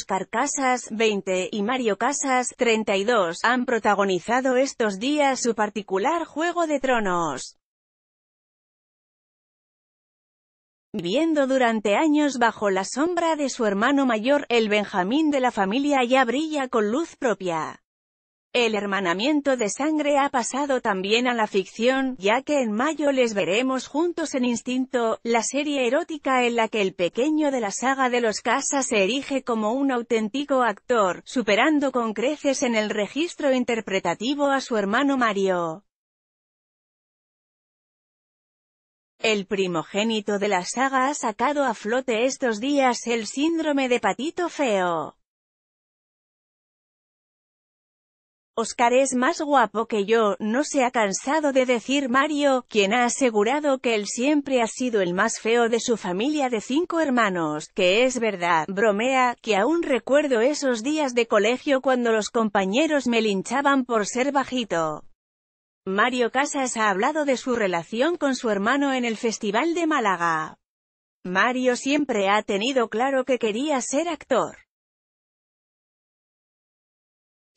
Oscar Casas, 20, y Mario Casas, 32, han protagonizado estos días su particular Juego de Tronos. Viendo durante años bajo la sombra de su hermano mayor, el Benjamín de la familia ya brilla con luz propia. El hermanamiento de sangre ha pasado también a la ficción, ya que en mayo les veremos juntos en Instinto, la serie erótica en la que el pequeño de la saga de los Casas se erige como un auténtico actor, superando con creces en el registro interpretativo a su hermano Mario. El primogénito de la saga ha sacado a flote estos días el síndrome de patito feo. Oscar es más guapo que yo, no se ha cansado de decir Mario, quien ha asegurado que él siempre ha sido el más feo de su familia de cinco hermanos, que es verdad, bromea, que aún recuerdo esos días de colegio cuando los compañeros me linchaban por ser bajito. Mario Casas ha hablado de su relación con su hermano en el Festival de Málaga. Mario siempre ha tenido claro que quería ser actor.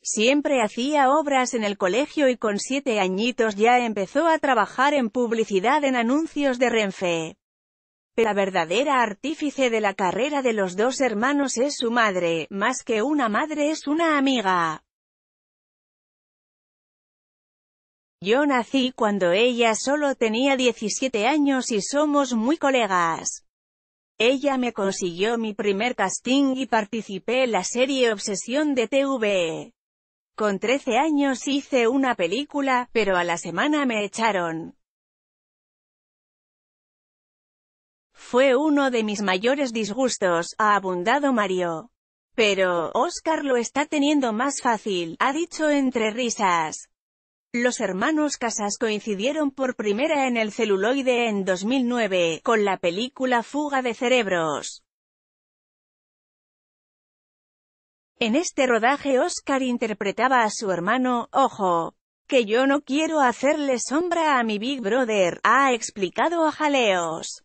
Siempre hacía obras en el colegio y con siete añitos ya empezó a trabajar en publicidad en anuncios de Renfe. Pero la verdadera artífice de la carrera de los dos hermanos es su madre, más que una madre es una amiga. Yo nací cuando ella solo tenía 17 años y somos muy colegas. Ella me consiguió mi primer casting y participé en la serie Obsesión de TV. Con 13 años hice una película, pero a la semana me echaron. Fue uno de mis mayores disgustos, ha abundado Mario. Pero, Oscar lo está teniendo más fácil, ha dicho entre risas. Los hermanos Casas coincidieron por primera en el celuloide en 2009, con la película Fuga de Cerebros. En este rodaje Oscar interpretaba a su hermano, ojo, que yo no quiero hacerle sombra a mi Big Brother, ha explicado a Jaleos.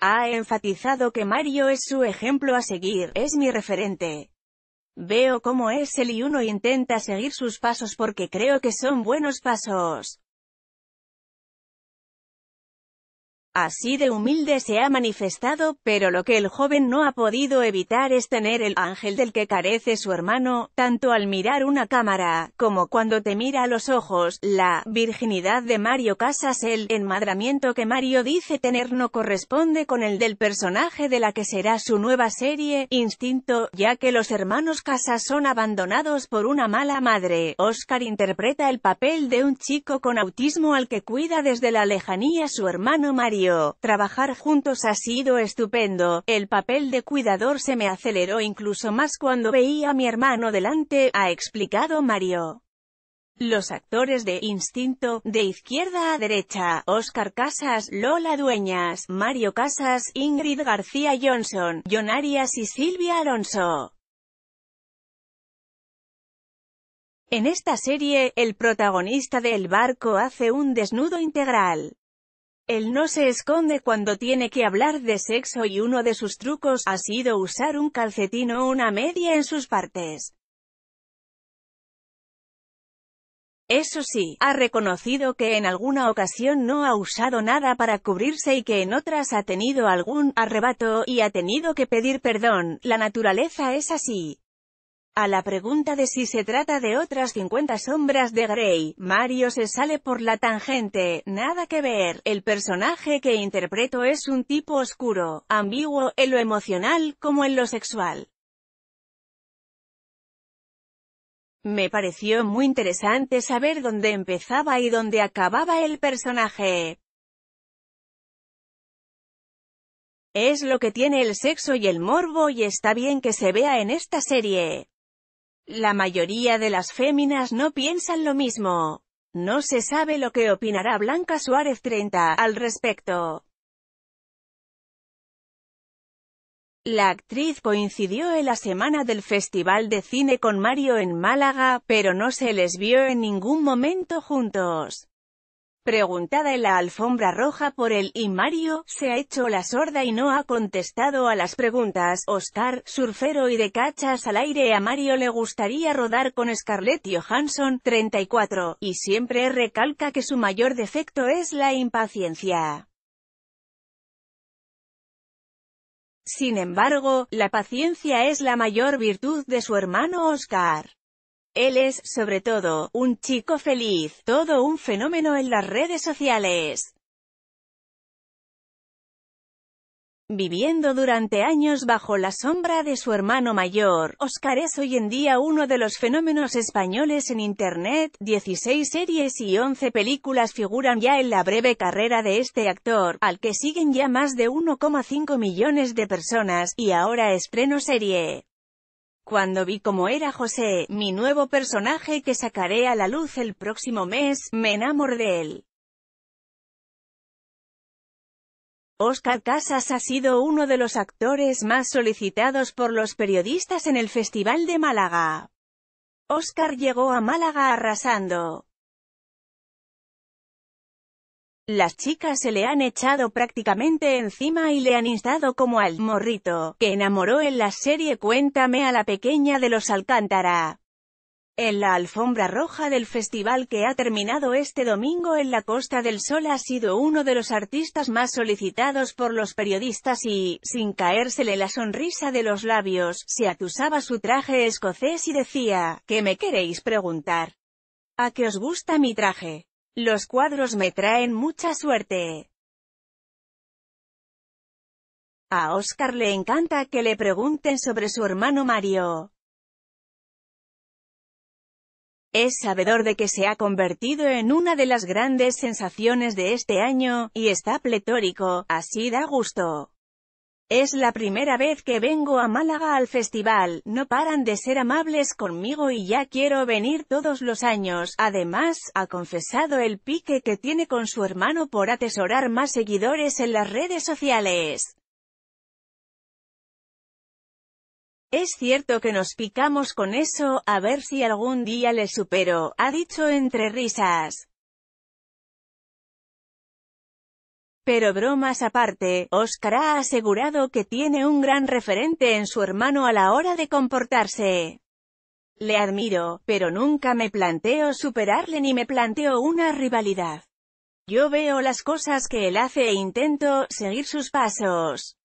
Ha enfatizado que Mario es su ejemplo a seguir, es mi referente. Veo cómo es él y uno intenta seguir sus pasos porque creo que son buenos pasos. Así de humilde se ha manifestado, pero lo que el joven no ha podido evitar es tener el ángel del que carece su hermano, tanto al mirar una cámara, como cuando te mira a los ojos, la virginidad de Mario Casas el enmadramiento que Mario dice tener no corresponde con el del personaje de la que será su nueva serie, Instinto, ya que los hermanos Casas son abandonados por una mala madre. Oscar interpreta el papel de un chico con autismo al que cuida desde la lejanía su hermano Mario trabajar juntos ha sido estupendo, el papel de cuidador se me aceleró incluso más cuando veía a mi hermano delante, ha explicado Mario. Los actores de Instinto, de izquierda a derecha, Oscar Casas, Lola Dueñas, Mario Casas, Ingrid García Johnson, John Arias y Silvia Alonso. En esta serie, el protagonista del barco hace un desnudo integral. Él no se esconde cuando tiene que hablar de sexo y uno de sus trucos ha sido usar un calcetín o una media en sus partes. Eso sí, ha reconocido que en alguna ocasión no ha usado nada para cubrirse y que en otras ha tenido algún arrebato y ha tenido que pedir perdón, la naturaleza es así. A la pregunta de si se trata de otras 50 sombras de Grey, Mario se sale por la tangente, nada que ver, el personaje que interpreto es un tipo oscuro, ambiguo, en lo emocional como en lo sexual. Me pareció muy interesante saber dónde empezaba y dónde acababa el personaje. Es lo que tiene el sexo y el morbo y está bien que se vea en esta serie. La mayoría de las féminas no piensan lo mismo. No se sabe lo que opinará Blanca Suárez 30 al respecto. La actriz coincidió en la semana del Festival de Cine con Mario en Málaga, pero no se les vio en ningún momento juntos. Preguntada en la alfombra roja por el y Mario, se ha hecho la sorda y no ha contestado a las preguntas. Oscar, surfero y de cachas al aire a Mario le gustaría rodar con Scarlett Johansson, 34, y siempre recalca que su mayor defecto es la impaciencia. Sin embargo, la paciencia es la mayor virtud de su hermano Oscar. Él es, sobre todo, un chico feliz, todo un fenómeno en las redes sociales. Viviendo durante años bajo la sombra de su hermano mayor, Oscar es hoy en día uno de los fenómenos españoles en Internet, 16 series y 11 películas figuran ya en la breve carrera de este actor, al que siguen ya más de 1,5 millones de personas, y ahora es pleno serie. Cuando vi cómo era José, mi nuevo personaje que sacaré a la luz el próximo mes, me enamoré de él. Oscar Casas ha sido uno de los actores más solicitados por los periodistas en el Festival de Málaga. Oscar llegó a Málaga arrasando. Las chicas se le han echado prácticamente encima y le han instado como al morrito, que enamoró en la serie Cuéntame a la pequeña de los Alcántara. En la alfombra roja del festival que ha terminado este domingo en la Costa del Sol ha sido uno de los artistas más solicitados por los periodistas y, sin caérsele la sonrisa de los labios, se atusaba su traje escocés y decía, ¿qué me queréis preguntar? ¿A qué os gusta mi traje? Los cuadros me traen mucha suerte. A Oscar le encanta que le pregunten sobre su hermano Mario. Es sabedor de que se ha convertido en una de las grandes sensaciones de este año, y está pletórico, así da gusto. Es la primera vez que vengo a Málaga al festival, no paran de ser amables conmigo y ya quiero venir todos los años. Además, ha confesado el pique que tiene con su hermano por atesorar más seguidores en las redes sociales. Es cierto que nos picamos con eso, a ver si algún día le supero, ha dicho entre risas. Pero bromas aparte, Oscar ha asegurado que tiene un gran referente en su hermano a la hora de comportarse. Le admiro, pero nunca me planteo superarle ni me planteo una rivalidad. Yo veo las cosas que él hace e intento seguir sus pasos.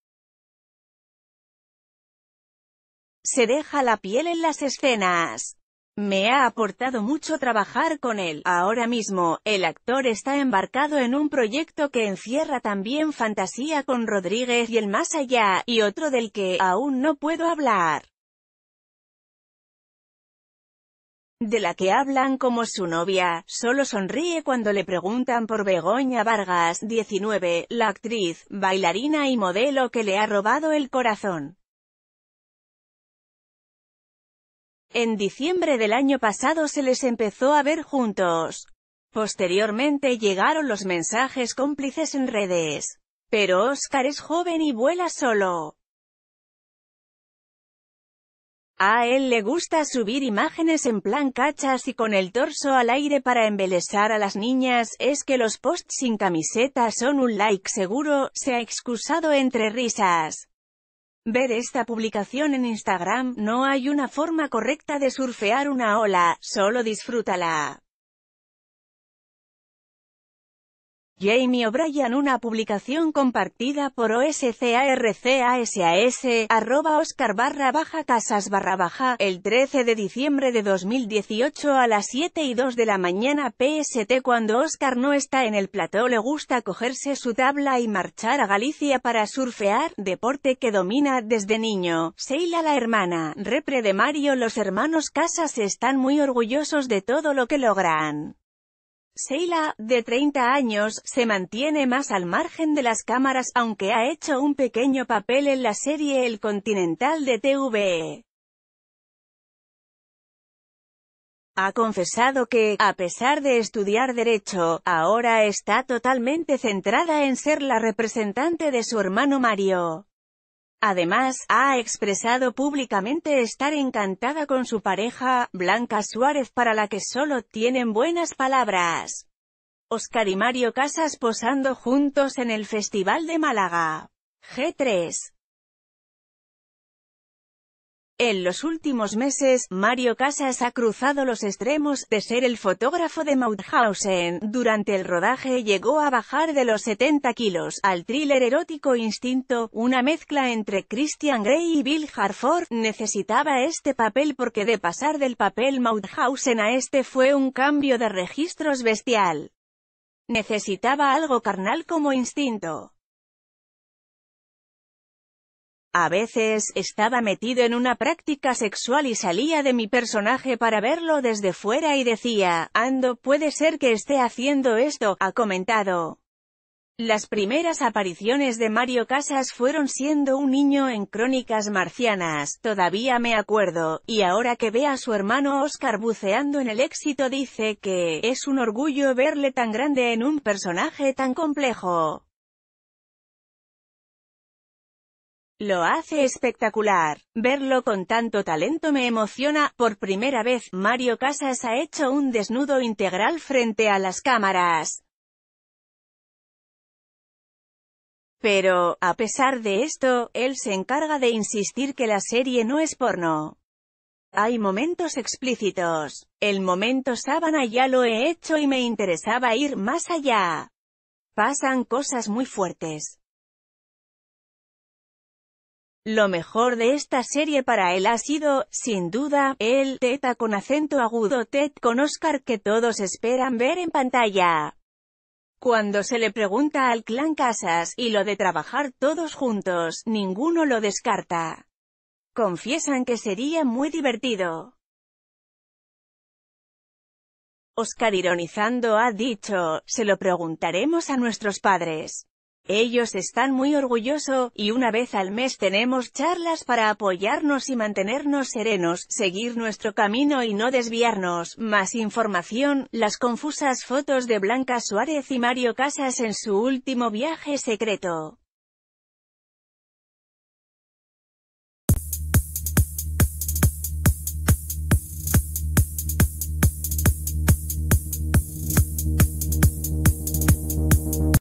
Se deja la piel en las escenas. Me ha aportado mucho trabajar con él. Ahora mismo, el actor está embarcado en un proyecto que encierra también fantasía con Rodríguez y el más allá, y otro del que aún no puedo hablar. de la que hablan como su novia, solo sonríe cuando le preguntan por Begoña Vargas, 19, la actriz, bailarina y modelo que le ha robado el corazón. En diciembre del año pasado se les empezó a ver juntos. Posteriormente llegaron los mensajes cómplices en redes. Pero Oscar es joven y vuela solo. A él le gusta subir imágenes en plan cachas y con el torso al aire para embelesar a las niñas, es que los posts sin camiseta son un like seguro, se ha excusado entre risas. Ver esta publicación en Instagram, no hay una forma correcta de surfear una ola, solo disfrútala. Jamie O'Brien una publicación compartida por OSCARCASAS, arroba Oscar barra baja casas barra baja, el 13 de diciembre de 2018 a las 7 y 2 de la mañana PST cuando Oscar no está en el plató le gusta cogerse su tabla y marchar a Galicia para surfear, deporte que domina desde niño. Seila la hermana, repre de Mario los hermanos Casas están muy orgullosos de todo lo que logran. Sheila, de 30 años, se mantiene más al margen de las cámaras aunque ha hecho un pequeño papel en la serie El Continental de TV. Ha confesado que, a pesar de estudiar Derecho, ahora está totalmente centrada en ser la representante de su hermano Mario. Además, ha expresado públicamente estar encantada con su pareja, Blanca Suárez para la que solo tienen buenas palabras. Oscar y Mario Casas posando juntos en el Festival de Málaga. G3 en los últimos meses, Mario Casas ha cruzado los extremos de ser el fotógrafo de Mauthausen. Durante el rodaje llegó a bajar de los 70 kilos al thriller erótico Instinto, una mezcla entre Christian Grey y Bill Harford. Necesitaba este papel porque de pasar del papel Mauthausen a este fue un cambio de registros bestial. Necesitaba algo carnal como instinto. A veces, estaba metido en una práctica sexual y salía de mi personaje para verlo desde fuera y decía, Ando, puede ser que esté haciendo esto, ha comentado. Las primeras apariciones de Mario Casas fueron siendo un niño en Crónicas Marcianas, todavía me acuerdo, y ahora que ve a su hermano Oscar buceando en el éxito dice que, es un orgullo verle tan grande en un personaje tan complejo. Lo hace espectacular. Verlo con tanto talento me emociona. Por primera vez, Mario Casas ha hecho un desnudo integral frente a las cámaras. Pero, a pesar de esto, él se encarga de insistir que la serie no es porno. Hay momentos explícitos. El momento sábana ya lo he hecho y me interesaba ir más allá. Pasan cosas muy fuertes. Lo mejor de esta serie para él ha sido, sin duda, el Teta con acento agudo Ted con Oscar que todos esperan ver en pantalla. Cuando se le pregunta al clan Casas, y lo de trabajar todos juntos, ninguno lo descarta. Confiesan que sería muy divertido. Oscar ironizando ha dicho, se lo preguntaremos a nuestros padres. Ellos están muy orgullosos, y una vez al mes tenemos charlas para apoyarnos y mantenernos serenos, seguir nuestro camino y no desviarnos. Más información, las confusas fotos de Blanca Suárez y Mario Casas en su último viaje secreto.